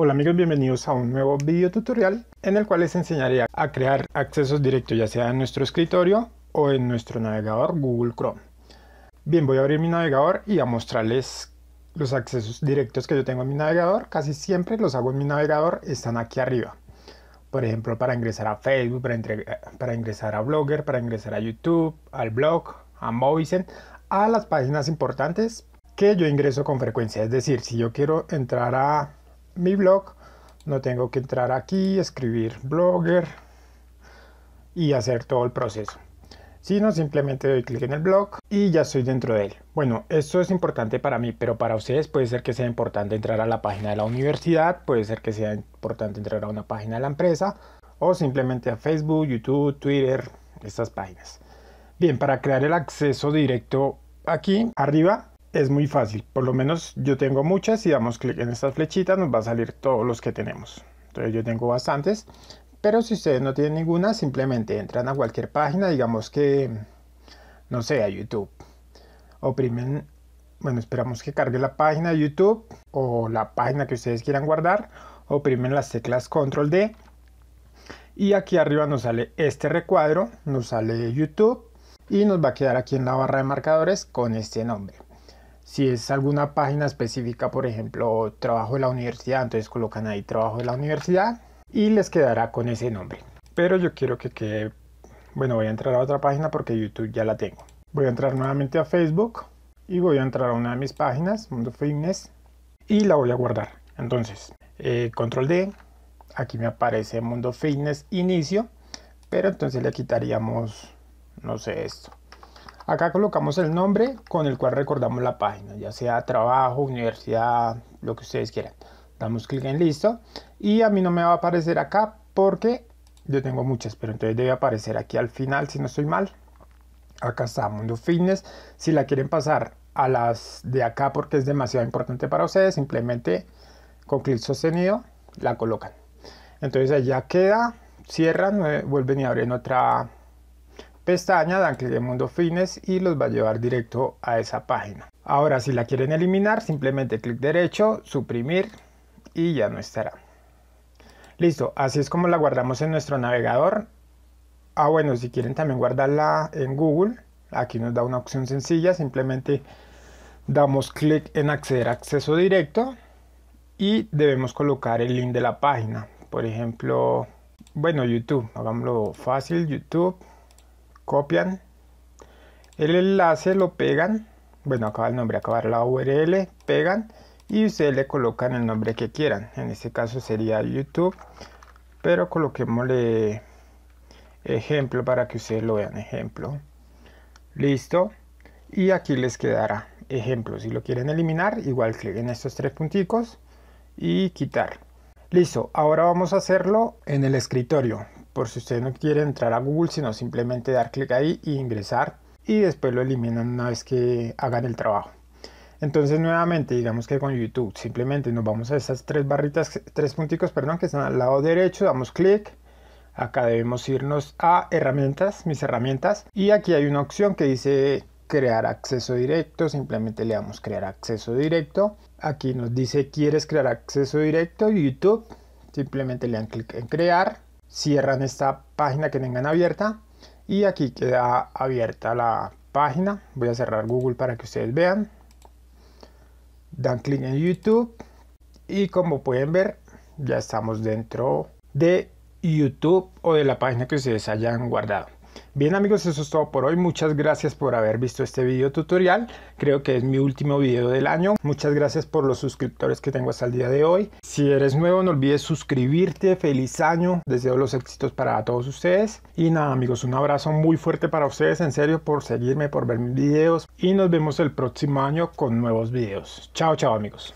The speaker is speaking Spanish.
Hola amigos, bienvenidos a un nuevo video tutorial en el cual les enseñaré a crear accesos directos ya sea en nuestro escritorio o en nuestro navegador Google Chrome. Bien, voy a abrir mi navegador y a mostrarles los accesos directos que yo tengo en mi navegador. Casi siempre los hago en mi navegador, están aquí arriba. Por ejemplo, para ingresar a Facebook, para, para ingresar a Blogger, para ingresar a YouTube, al blog, a Movisen, a las páginas importantes que yo ingreso con frecuencia. Es decir, si yo quiero entrar a mi blog, no tengo que entrar aquí, escribir blogger y hacer todo el proceso. Sino simplemente doy clic en el blog y ya estoy dentro de él. Bueno, esto es importante para mí, pero para ustedes puede ser que sea importante entrar a la página de la universidad, puede ser que sea importante entrar a una página de la empresa o simplemente a Facebook, YouTube, Twitter, estas páginas. Bien, para crear el acceso directo aquí arriba es muy fácil. Por lo menos yo tengo muchas. Si damos clic en estas flechitas nos va a salir todos los que tenemos. Entonces yo tengo bastantes. Pero si ustedes no tienen ninguna, simplemente entran a cualquier página, digamos que, no sé, a YouTube. Oprimen, bueno, esperamos que cargue la página de YouTube o la página que ustedes quieran guardar. Oprimen las teclas Control D. Y aquí arriba nos sale este recuadro, nos sale YouTube y nos va a quedar aquí en la barra de marcadores con este nombre si es alguna página específica, por ejemplo, trabajo de la universidad, entonces colocan ahí trabajo de la universidad y les quedará con ese nombre. Pero yo quiero que quede, bueno, voy a entrar a otra página porque YouTube ya la tengo. Voy a entrar nuevamente a Facebook y voy a entrar a una de mis páginas, Mundo Fitness, y la voy a guardar. Entonces, eh, control D, aquí me aparece Mundo Fitness Inicio, pero entonces le quitaríamos, no sé, esto. Acá colocamos el nombre con el cual recordamos la página, ya sea trabajo, universidad, lo que ustedes quieran. Damos clic en listo y a mí no me va a aparecer acá porque yo tengo muchas, pero entonces debe aparecer aquí al final si no estoy mal. Acá está Mundo Fitness. Si la quieren pasar a las de acá porque es demasiado importante para ustedes, simplemente con clic sostenido la colocan. Entonces ya queda, cierran, eh, vuelven y abren otra pestaña, dan clic en Mundo Fitness y los va a llevar directo a esa página. Ahora si la quieren eliminar, simplemente clic derecho, suprimir y ya no estará. Listo, así es como la guardamos en nuestro navegador. Ah, bueno, si quieren también guardarla en Google, aquí nos da una opción sencilla, simplemente damos clic en acceder a acceso directo y debemos colocar el link de la página. Por ejemplo, bueno, YouTube, hagámoslo fácil, YouTube copian el enlace, lo pegan, bueno acaba el nombre, acabar la URL, pegan y ustedes le colocan el nombre que quieran, en este caso sería YouTube, pero coloquemosle ejemplo para que ustedes lo vean, ejemplo, listo, y aquí les quedará ejemplo, si lo quieren eliminar, igual clic en estos tres punticos y quitar. Listo, ahora vamos a hacerlo en el escritorio por si usted no quiere entrar a Google, sino simplemente dar clic ahí e ingresar y después lo eliminan una vez que hagan el trabajo. Entonces nuevamente, digamos que con YouTube, simplemente nos vamos a esas tres barritas, tres punticos, perdón, que están al lado derecho, damos clic. Acá debemos irnos a herramientas, mis herramientas, y aquí hay una opción que dice crear acceso directo, simplemente le damos crear acceso directo. Aquí nos dice quieres crear acceso directo YouTube, simplemente le dan clic en crear cierran esta página que tengan abierta y aquí queda abierta la página voy a cerrar google para que ustedes vean dan clic en youtube y como pueden ver ya estamos dentro de youtube o de la página que ustedes hayan guardado Bien amigos, eso es todo por hoy. Muchas gracias por haber visto este video tutorial. Creo que es mi último video del año. Muchas gracias por los suscriptores que tengo hasta el día de hoy. Si eres nuevo, no olvides suscribirte. Feliz año. Deseo los éxitos para todos ustedes. Y nada amigos, un abrazo muy fuerte para ustedes. En serio, por seguirme, por ver mis videos. Y nos vemos el próximo año con nuevos videos. Chao, chao amigos.